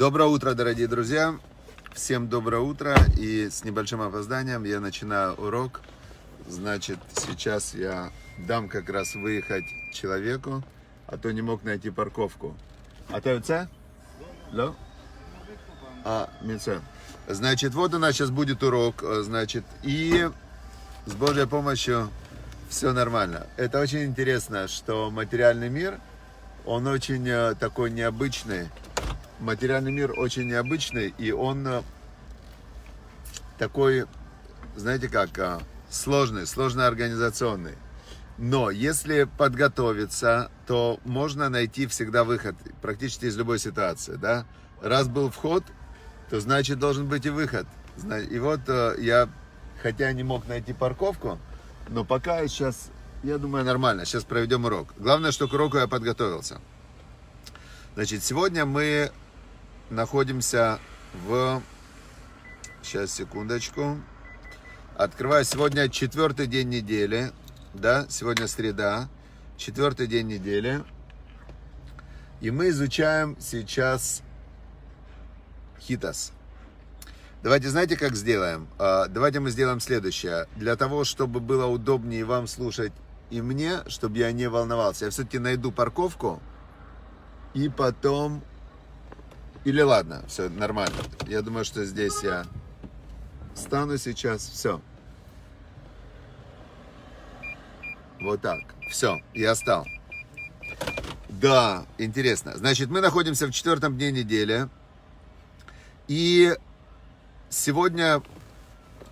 Доброе утро, дорогие друзья! Всем доброе утро! И с небольшим опозданием я начинаю урок. Значит, сейчас я дам как раз выехать человеку, а то не мог найти парковку. А то это? Да? А, мице. Значит, вот у нас сейчас будет урок, э, значит, и с Божьей помощью все нормально. Это очень интересно, что материальный мир, он очень э, такой необычный, материальный мир очень необычный, и он э, такой, знаете как, э, сложный, сложно организационный. Но если подготовиться, то можно найти всегда выход практически из любой ситуации, да? Раз был вход, то значит должен быть и выход. И вот э, я, хотя не мог найти парковку, но пока сейчас, я думаю, нормально. Сейчас проведем урок. Главное, что к уроку я подготовился. Значит, сегодня мы находимся в... Сейчас, секундочку. Открываю сегодня четвертый день недели. Да, сегодня среда. Четвертый день недели. И мы изучаем сейчас Хитос. Давайте, знаете, как сделаем? А, давайте мы сделаем следующее. Для того, чтобы было удобнее вам слушать и мне, чтобы я не волновался. Я все-таки найду парковку и потом или ладно, все нормально. Я думаю, что здесь я стану сейчас. Все. Вот так. Все, я стал. Да, интересно. Значит, мы находимся в четвертом дне недели. И сегодня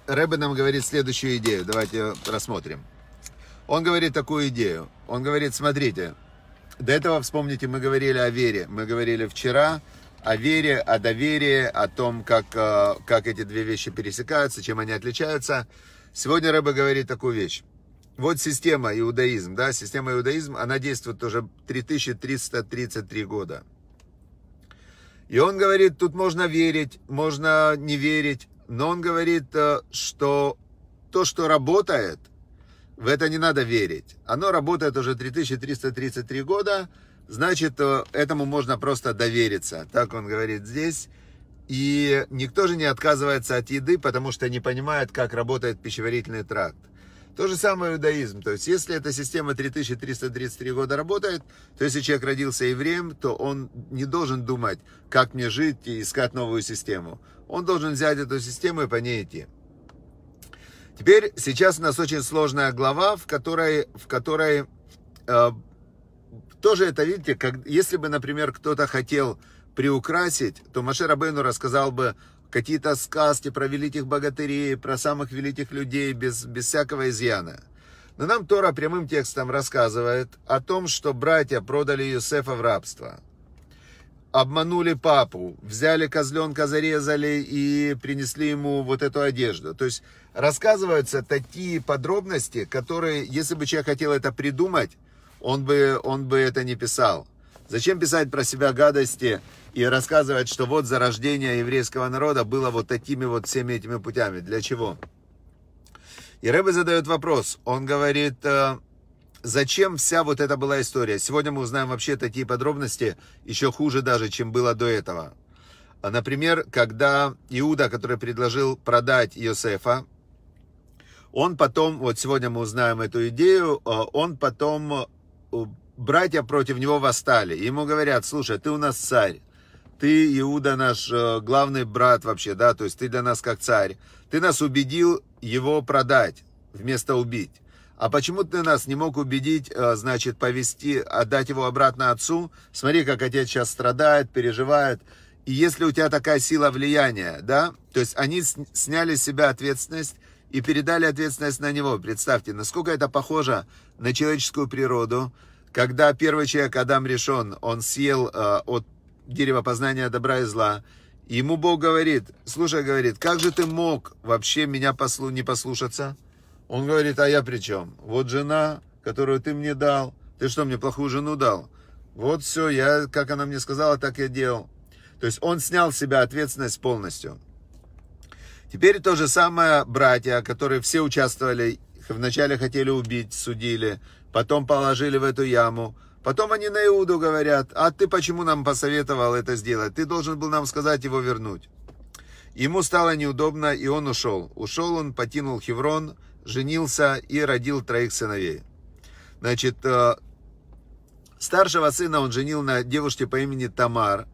Рэбе нам говорит следующую идею. Давайте рассмотрим. Он говорит такую идею. Он говорит, смотрите, до этого, вспомните, мы говорили о вере. Мы говорили вчера, о вере, о доверии, о том, как, э, как эти две вещи пересекаются, чем они отличаются. Сегодня Рэба говорит такую вещь. Вот система иудаизм, да, система иудаизм, она действует уже 3333 года. И он говорит, тут можно верить, можно не верить, но он говорит, э, что то, что работает, в это не надо верить. Оно работает уже 3333 года, значит, э, этому можно просто довериться. Так он говорит здесь. И никто же не отказывается от еды, потому что не понимает, как работает пищеварительный тракт. То же самое иудаизм. То есть, если эта система 3333 года работает, то если человек родился евреем, то он не должен думать, как мне жить и искать новую систему. Он должен взять эту систему и по ней идти. Теперь, сейчас у нас очень сложная глава, в которой, в которой э, тоже это, видите, как, если бы, например, кто-то хотел приукрасить, то Маше Рабейну рассказал бы какие-то сказки про великих богатырей, про самых великих людей без, без всякого изъяна. Но нам Тора прямым текстом рассказывает о том, что братья продали Юсефа в рабство. Обманули папу, взяли козленка, зарезали и принесли ему вот эту одежду. То есть рассказываются такие подробности, которые, если бы человек хотел это придумать, он бы, он бы это не писал. Зачем писать про себя гадости и рассказывать, что вот зарождение еврейского народа было вот такими вот всеми этими путями? Для чего? И Рэбе задает вопрос. Он говорит, э, зачем вся вот эта была история? Сегодня мы узнаем вообще такие подробности, еще хуже даже, чем было до этого. А, например, когда Иуда, который предложил продать Иосифа, он потом, вот сегодня мы узнаем эту идею, э, он потом братья против него восстали. Ему говорят, слушай, ты у нас царь, ты, Иуда, наш э, главный брат вообще, да, то есть ты для нас как царь. Ты нас убедил его продать вместо убить. А почему ты нас не мог убедить, э, значит, повести, отдать его обратно отцу? Смотри, как отец сейчас страдает, переживает. И если у тебя такая сила влияния, да, то есть они сняли с себя ответственность и передали ответственность на него. Представьте, насколько это похоже на человеческую природу, когда первый человек, Адам решен, он съел э, от дерева познания добра и зла, ему Бог говорит, слушай, говорит, как же ты мог вообще меня послу, не послушаться? Он говорит, а я при чем? Вот жена, которую ты мне дал, ты что, мне плохую жену дал? Вот все, я, как она мне сказала, так я делал. То есть он снял с себя ответственность полностью. Теперь то же самое братья, которые все участвовали, вначале хотели убить, судили, потом положили в эту яму. Потом они на Иуду говорят, а ты почему нам посоветовал это сделать? Ты должен был нам сказать его вернуть. Ему стало неудобно, и он ушел. Ушел он, потянул Хеврон, женился и родил троих сыновей. Значит, э, старшего сына он женил на девушке по имени Тамар,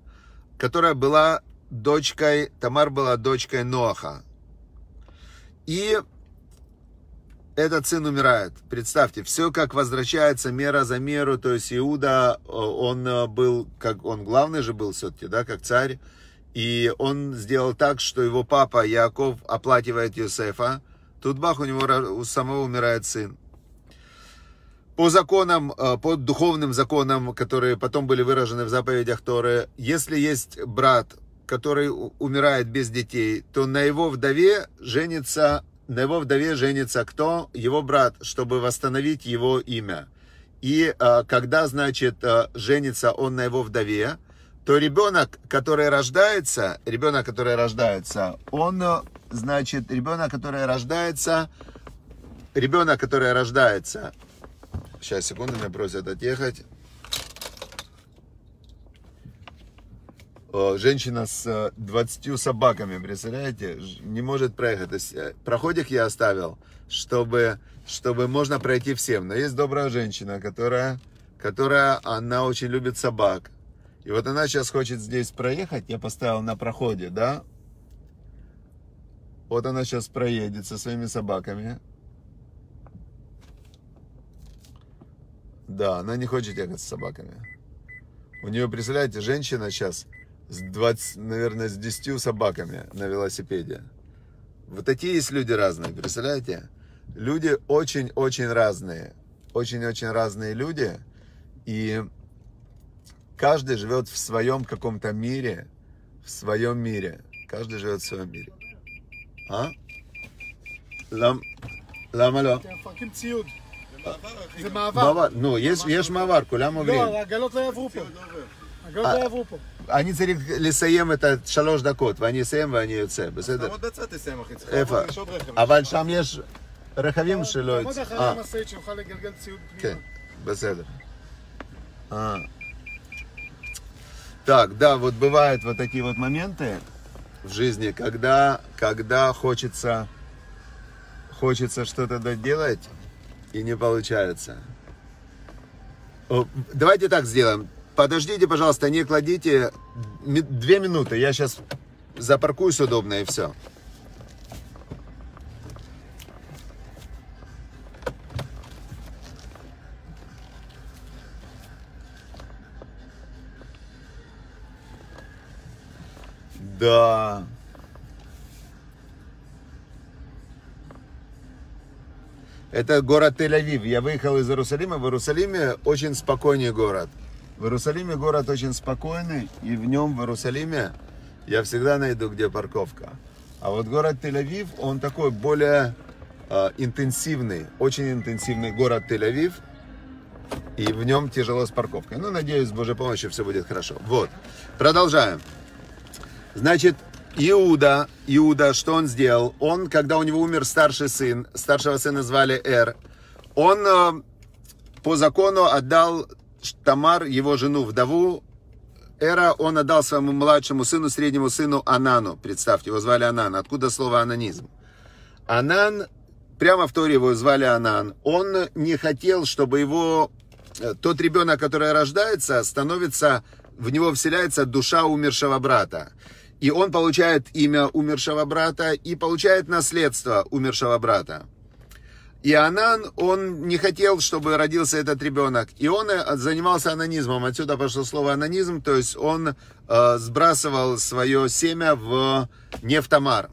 которая была дочкой, Тамар была дочкой Ноаха. И этот сын умирает. Представьте, все как возвращается мера за меру, то есть Иуда, э, он э, был, как он главный же был все-таки, да, как царь, и он сделал так, что его папа Яков оплативает Юсефа, тут бах, у него у самого умирает сын. По законам, э, по духовным законам, которые потом были выражены в заповедях Торы, если есть брат, который умирает без детей, то на его вдове женится, на его вдове женится кто? Его брат, чтобы восстановить его имя. И а, когда, значит, а, женится он на его вдове, то ребенок, который рождается, ребенок, который рождается, он, а, значит, ребенок, который рождается, ребенок, который рождается, сейчас, секунду, меня просят отъехать. Женщина с 20 э, собаками, представляете, не может проехать. Э, проходик я оставил, чтобы, чтобы можно пройти всем. Но есть добрая женщина, которая, которая, она очень любит собак. И вот она сейчас хочет здесь проехать, я поставил на проходе, да? Вот она сейчас проедет со своими собаками. Да, она не хочет ехать с собаками. У нее, представляете, женщина сейчас с 20, наверное, с 10 собаками на велосипеде. Вот такие есть люди разные, представляете? Люди очень-очень разные. Очень-очень разные люди. И каждый живет в своем каком-то мире. В своем мире. Каждый живет в своем мире. А? Лам... למה לא? אתם מפרקים ציוד. זה מעבר. נו, יש מעבר, כולם עוברים. לא, העגלות לא יעברו פה. העגלות אני צריך לסיים את השלוש דקות, ואני אסיים ואני יוצא, בסדר? אז תעמוד בצד תסיים, אחי, צריך איפה? יש עוד רכב. אבל שם יש רכבים שלא... תעמוד אחרי המשאית שיוכל לגלגל ציוד פנימה. כן, בסדר. Так, да, вот бывают вот такие вот моменты в жизни, когда, когда хочется, хочется что-то доделать и не получается. Давайте так сделаем. Подождите, пожалуйста, не кладите. Две минуты, я сейчас запаркуюсь удобно и все. Да. Это город Тель-Авив. Я выехал из Иерусалима. В Иерусалиме очень спокойный город. В Иерусалиме город очень спокойный, и в нем, в Иерусалиме, я всегда найду, где парковка. А вот город Тель-Авив, он такой более э, интенсивный, очень интенсивный город Тель-Авив, и в нем тяжело с парковкой. Ну, надеюсь, с Божьей помощью все будет хорошо. Вот, продолжаем. Значит, Иуда, Иуда, что он сделал? Он, когда у него умер старший сын, старшего сына звали Эр, он э, по закону отдал Тамар, его жену, вдову, Эра он отдал своему младшему сыну, среднему сыну Анану. Представьте, его звали Анан. Откуда слово Ананизм? Анан, прямо в Торе его звали Анан. Он не хотел, чтобы его... Э, тот ребенок, который рождается, становится... В него вселяется душа умершего брата. И он получает имя умершего брата и получает наследство умершего брата. И Анан он не хотел, чтобы родился этот ребенок. И он э, занимался анонизмом. Отсюда пошло слово анонизм, то есть он э, сбрасывал свое семя в нефтомар.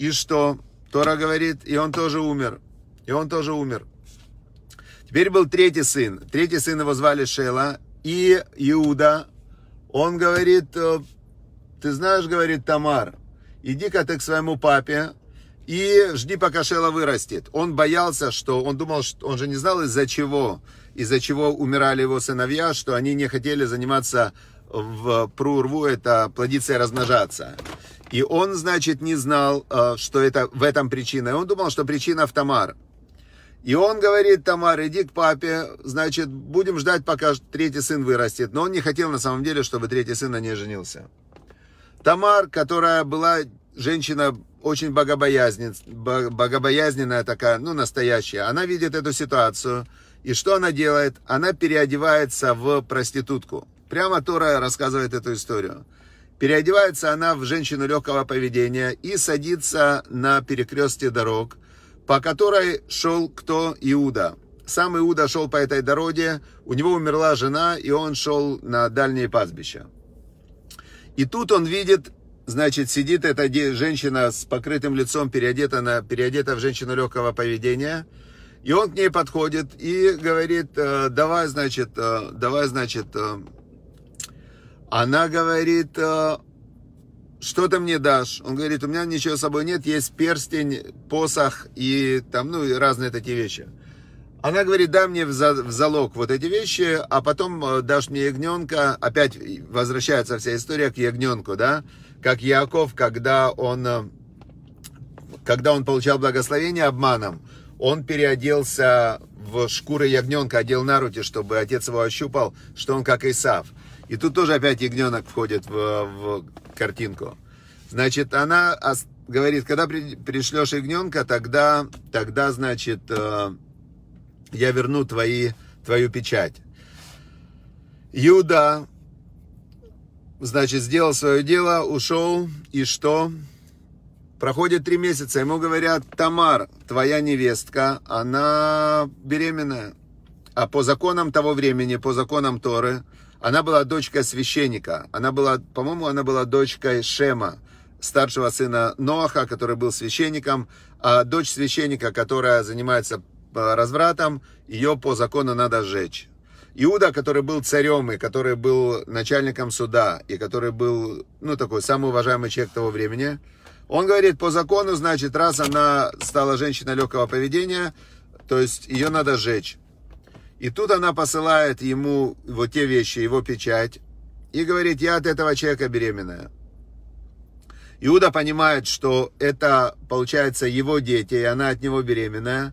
И что? Тора говорит, и он тоже умер. И он тоже умер. Теперь был третий сын. Третий сын его звали Шела. И Иуда, он говорит, э, ты знаешь, говорит Тамар, иди-ка ты к своему папе, и жди, пока Шела вырастет. Он боялся, что он думал, что он же не знал из-за чего, из-за чего умирали его сыновья, что они не хотели заниматься в прурву, это плодиться и размножаться. И он, значит, не знал, э, что это в этом причина. И он думал, что причина в Тамар. И он говорит, Тамар, иди к папе, значит, будем ждать, пока третий сын вырастет. Но он не хотел на самом деле, чтобы третий сын на ней женился. Тамар, которая была женщина очень богобоязнен богобоязненная такая, ну, настоящая. Она видит эту ситуацию, и что она делает? Она переодевается в проститутку. Прямо Тора рассказывает эту историю. Переодевается она в женщину легкого поведения и садится на перекрестке дорог, по которой шел кто? Иуда. Сам Иуда шел по этой дороге, у него умерла жена, и он шел на дальние пастбища. И тут он видит Значит, сидит эта женщина с покрытым лицом, переодета, на, переодета в женщину легкого поведения. И он к ней подходит и говорит, «Э, давай, значит, э, давай, значит. Э, она говорит, что ты мне дашь? Он говорит, у меня ничего с собой нет, есть перстень, посох и там, ну, и разные такие вещи. Она говорит, дай мне в, залог вот эти вещи, а потом э, дашь мне ягненка. Опять возвращается вся история к ягненку, да? Как Яков, когда он, э, когда он получал благословение обманом, он переоделся в шкуры ягненка, одел на руки, чтобы отец его ощупал, что он как Исав. И тут тоже опять ягненок входит в, в картинку. Значит, она говорит, когда пришлешь ягненка, тогда, тогда значит, э, я верну твои, твою печать. Иуда, значит, сделал свое дело, ушел, и что? Проходит три месяца, ему говорят, Тамар, твоя невестка, она беременная. А по законам того времени, по законам Торы, она была дочкой священника. Она была, по-моему, она была дочкой Шема, старшего сына Ноаха, который был священником, а дочь священника, которая занимается развратом, ее по закону надо сжечь. Иуда, который был царем и который был начальником суда, и который был, ну, такой самый уважаемый человек того времени, он говорит, по закону, значит, раз она стала женщиной легкого поведения, то есть ее надо сжечь. И тут она посылает ему вот те вещи, его печать, и говорит, я от этого человека беременная. Иуда понимает, что это, получается, его дети, и она от него беременная.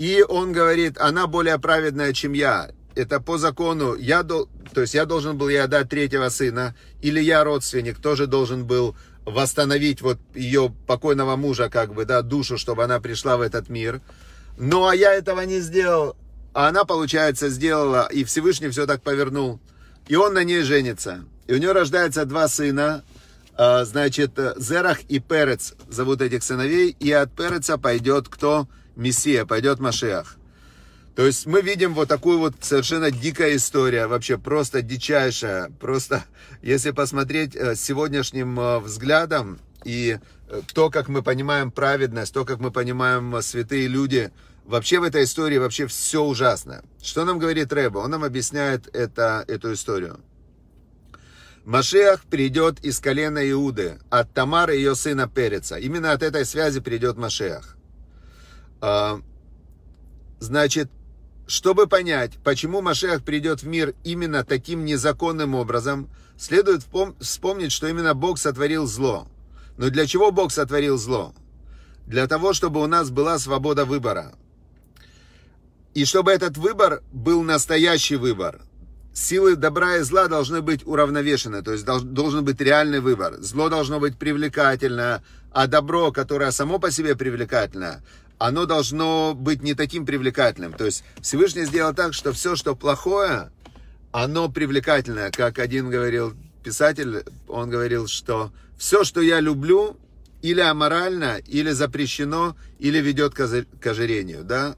И он говорит, она более праведная, чем я. Это по закону, я, дол... то есть я должен был ей отдать третьего сына, или я родственник тоже должен был восстановить вот ее покойного мужа, как бы, да, душу, чтобы она пришла в этот мир. Ну, а я этого не сделал. А она, получается, сделала, и Всевышний все так повернул. И он на ней женится. И у нее рождаются два сына, а, значит, э, Зерах и Перец зовут этих сыновей, и от Переца пойдет кто? Мессия, пойдет Машиах. То есть мы видим вот такую вот совершенно дикая история, вообще просто дичайшая. Просто если посмотреть э, сегодняшним э, взглядом и э, то, как мы понимаем праведность, то, как мы понимаем святые люди, вообще в этой истории вообще все ужасно. Что нам говорит Рэба? Он нам объясняет это, эту историю. Машиах придет из колена Иуды, от Тамары ее сына Переца. Именно от этой связи придет Машиах. А, значит, чтобы понять, почему Машех придет в мир именно таким незаконным образом, следует вспомнить, что именно Бог сотворил зло. Но для чего Бог сотворил зло? Для того, чтобы у нас была свобода выбора. И чтобы этот выбор был настоящий выбор. Силы добра и зла должны быть уравновешены, то есть должен быть реальный выбор. Зло должно быть привлекательно, а добро, которое само по себе привлекательно, оно должно быть не таким привлекательным. То есть Всевышний сделал так, что все, что плохое, оно привлекательное. Как один говорил писатель, он говорил, что все, что я люблю, или аморально, или запрещено, или ведет к ожирению. Да?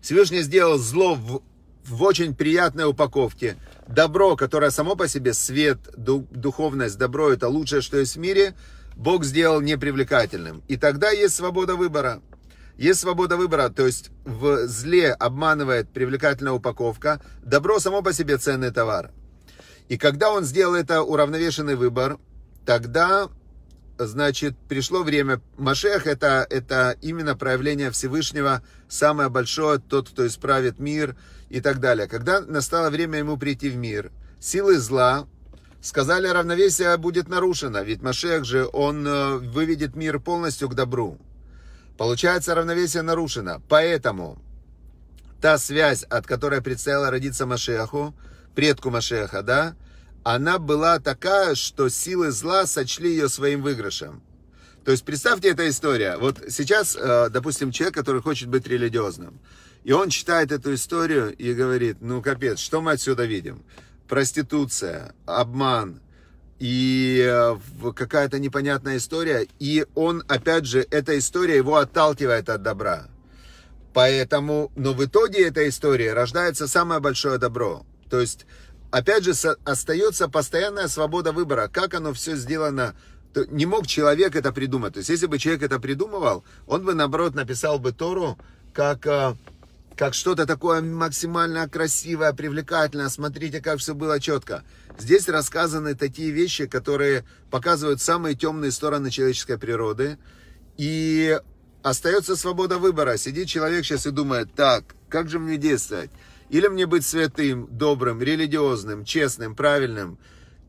Всевышний сделал зло в, в очень приятной упаковке. Добро, которое само по себе свет, духовность, добро это лучшее, что есть в мире, Бог сделал непривлекательным. И тогда есть свобода выбора. Есть свобода выбора, то есть в зле обманывает привлекательная упаковка, добро само по себе ценный товар. И когда он сделал это уравновешенный выбор, тогда, значит, пришло время. Машех это, это именно проявление Всевышнего, самое большое, тот, кто исправит мир и так далее. Когда настало время ему прийти в мир, силы зла, сказали, равновесие будет нарушено, ведь Машех же, он э, выведет мир полностью к добру. Получается, равновесие нарушено. Поэтому та связь, от которой предстояло родиться Машеху, предку Машеха, да, она была такая, что силы зла сочли ее своим выигрышем. То есть представьте эта история. Вот сейчас, э, допустим, человек, который хочет быть религиозным, и он читает эту историю и говорит, ну капец, что мы отсюда видим? Проституция, обман, и э, какая-то непонятная история. И он, опять же, эта история его отталкивает от добра. Поэтому, но в итоге этой истории рождается самое большое добро. То есть, опять же, остается постоянная свобода выбора, как оно все сделано. Не мог человек это придумать. То есть, если бы человек это придумывал, он бы, наоборот, написал бы Тору как э, как что-то такое максимально красивое, привлекательное. Смотрите, как все было четко. Здесь рассказаны такие вещи, которые показывают самые темные стороны человеческой природы. И остается свобода выбора. Сидит человек сейчас и думает, так, как же мне действовать? Или мне быть святым, добрым, религиозным, честным, правильным?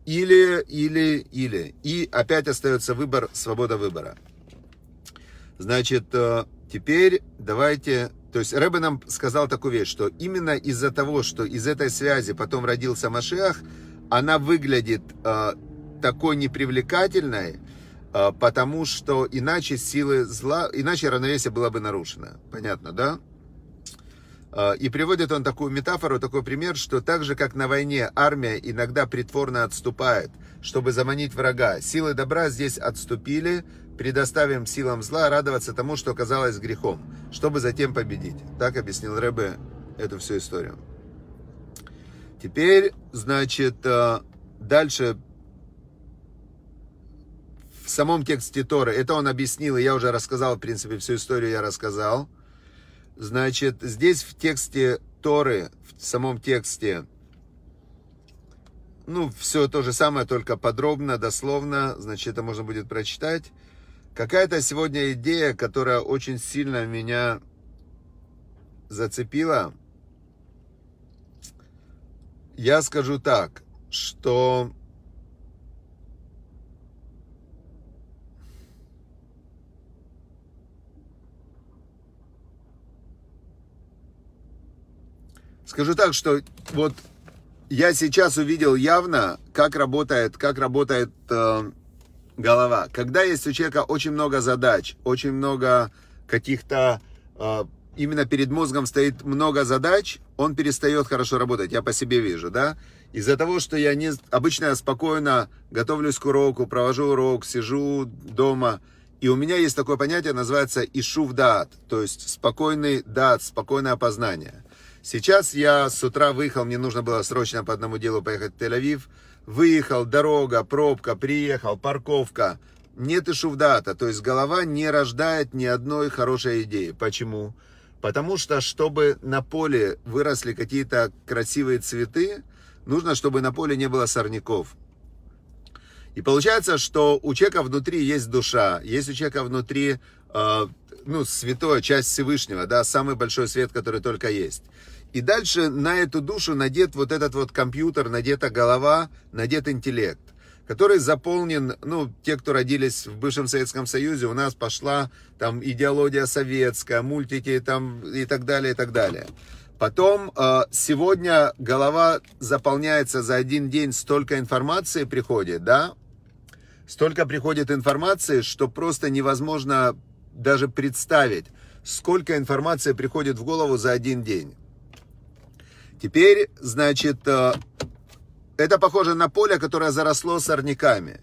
Или, или, или. И опять остается выбор, свобода выбора. Значит, э, теперь давайте... То есть Рэбе нам сказал такую вещь, что именно из-за того, что из этой связи потом родился Машиах, она выглядит э, такой непривлекательной, э, потому что иначе силы зла, иначе равновесие было бы нарушено. Понятно, да? Э, и приводит он такую метафору, такой пример, что так же, как на войне армия иногда притворно отступает, чтобы заманить врага, силы добра здесь отступили, предоставим силам зла радоваться тому, что оказалось грехом, чтобы затем победить. Так объяснил Рэбе эту всю историю. Теперь, значит, э, дальше в самом тексте Торы, это он объяснил, и я уже рассказал, в принципе, всю историю я рассказал. Значит, здесь в тексте Торы, в самом тексте, ну, все то же самое, только подробно, дословно, значит, это можно будет прочитать. Какая-то сегодня идея, которая очень сильно меня зацепила – я скажу так, что Скажу так, что вот я сейчас увидел явно, как работает, как работает э, голова. Когда есть у человека очень много задач, очень много каких-то э, именно перед мозгом стоит много задач, он перестает хорошо работать, я по себе вижу, да? Из-за того, что я не... Обычно я спокойно готовлюсь к уроку, провожу урок, сижу дома, и у меня есть такое понятие, называется ишув дат, то есть спокойный дат, спокойное опознание. Сейчас я с утра выехал, мне нужно было срочно по одному делу поехать в Тель-Авив. Выехал, дорога, пробка, приехал, парковка. Нет ишув дата, то есть голова не рождает ни одной хорошей идеи. Почему? Почему? Потому что, чтобы на поле выросли какие-то красивые цветы, нужно, чтобы на поле не было сорняков. И получается, что у человека внутри есть душа, есть у человека внутри э, ну, святая часть Всевышнего, да, самый большой свет, который только есть. И дальше на эту душу надет вот этот вот компьютер, надета голова, надет интеллект который заполнен, ну, те, кто родились в бывшем Советском Союзе, у нас пошла там идеология советская, мультики там и так далее, и так далее. Потом э, сегодня голова заполняется за один день, столько информации приходит, да? Столько приходит информации, что просто невозможно даже представить, сколько информации приходит в голову за один день. Теперь, значит, э, это похоже на поле, которое заросло сорняками.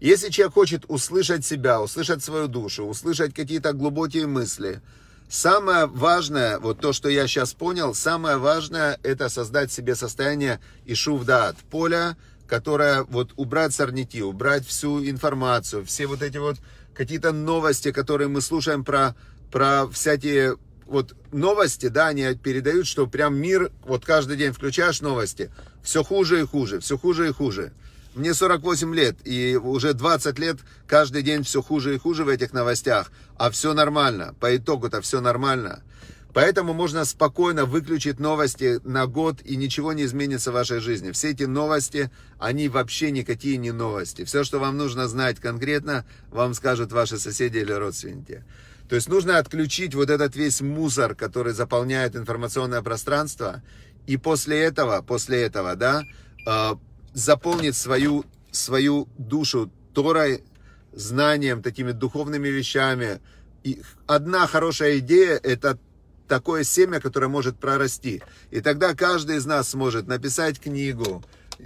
Если человек хочет услышать себя, услышать свою душу, услышать какие-то глубокие мысли, самое важное, вот то, что я сейчас понял, самое важное это создать себе состояние ишувдаат, поля, которое вот убрать сорняки, убрать всю информацию, все вот эти вот какие-то новости, которые мы слушаем про, про всякие вот новости, да, они передают, что прям мир, вот каждый день включаешь новости – все хуже и хуже, все хуже и хуже. Мне 48 лет, и уже 20 лет каждый день все хуже и хуже в этих новостях, а все нормально, по итогу-то все нормально. Поэтому можно спокойно выключить новости на год, и ничего не изменится в вашей жизни. Все эти новости, они вообще никакие не новости. Все, что вам нужно знать конкретно, вам скажут ваши соседи или родственники. То есть нужно отключить вот этот весь мусор, который заполняет информационное пространство, и после этого, после этого, да, э, заполнит свою, свою душу Торой, знанием, такими духовными вещами. И одна хорошая идея – это такое семя, которое может прорасти. И тогда каждый из нас сможет написать книгу,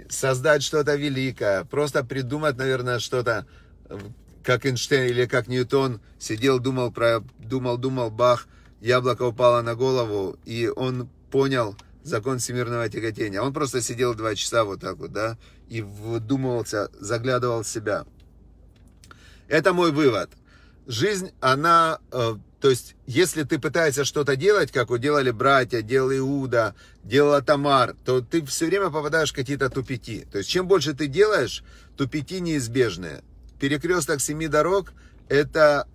создать что-то великое, просто придумать, наверное, что-то, как Эйнштейн или как Ньютон сидел, думал, про, думал, думал, бах, яблоко упало на голову, и он понял – закон всемирного тяготения. Он просто сидел два часа вот так вот, да, и вдумывался, заглядывал в себя. Это мой вывод. Жизнь, она, э, то есть, если ты пытаешься что-то делать, как делали братья, делал Иуда, делала Тамар, то ты все время попадаешь в какие-то тупики. То есть, чем больше ты делаешь, тупики неизбежные. Перекресток семи дорог – это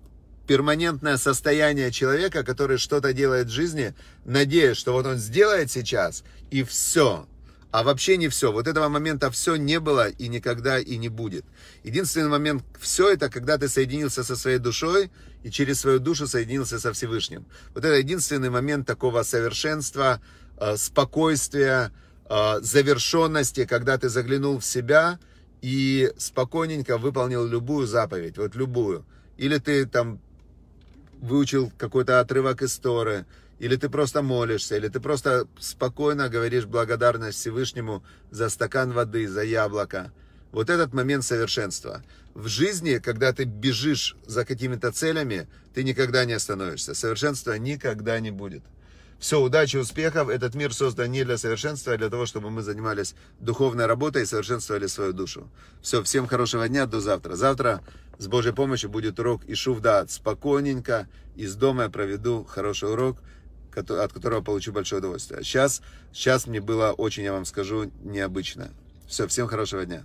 перманентное состояние человека, который что-то делает в жизни, надеясь, что вот он сделает сейчас, и все. А вообще не все. Вот этого момента все не было и никогда и не будет. Единственный момент все это, когда ты соединился со своей душой и через свою душу соединился со Всевышним. Вот это единственный момент такого совершенства, э, спокойствия, э, завершенности, когда ты заглянул в себя и спокойненько выполнил любую заповедь, вот любую. Или ты там выучил какой-то отрывок истории, или ты просто молишься, или ты просто спокойно говоришь благодарность Всевышнему за стакан воды, за яблоко. Вот этот момент совершенства. В жизни, когда ты бежишь за какими-то целями, ты никогда не остановишься. Совершенства никогда не будет. Все, удачи, успехов. Этот мир создан не для совершенства, а для того, чтобы мы занимались духовной работой и совершенствовали свою душу. Все, всем хорошего дня, до завтра. Завтра с Божьей помощью будет урок Ишувдат. Спокойненько из дома я проведу хороший урок, от которого получу большое удовольствие. Сейчас, сейчас мне было очень, я вам скажу, необычно. Все, всем хорошего дня.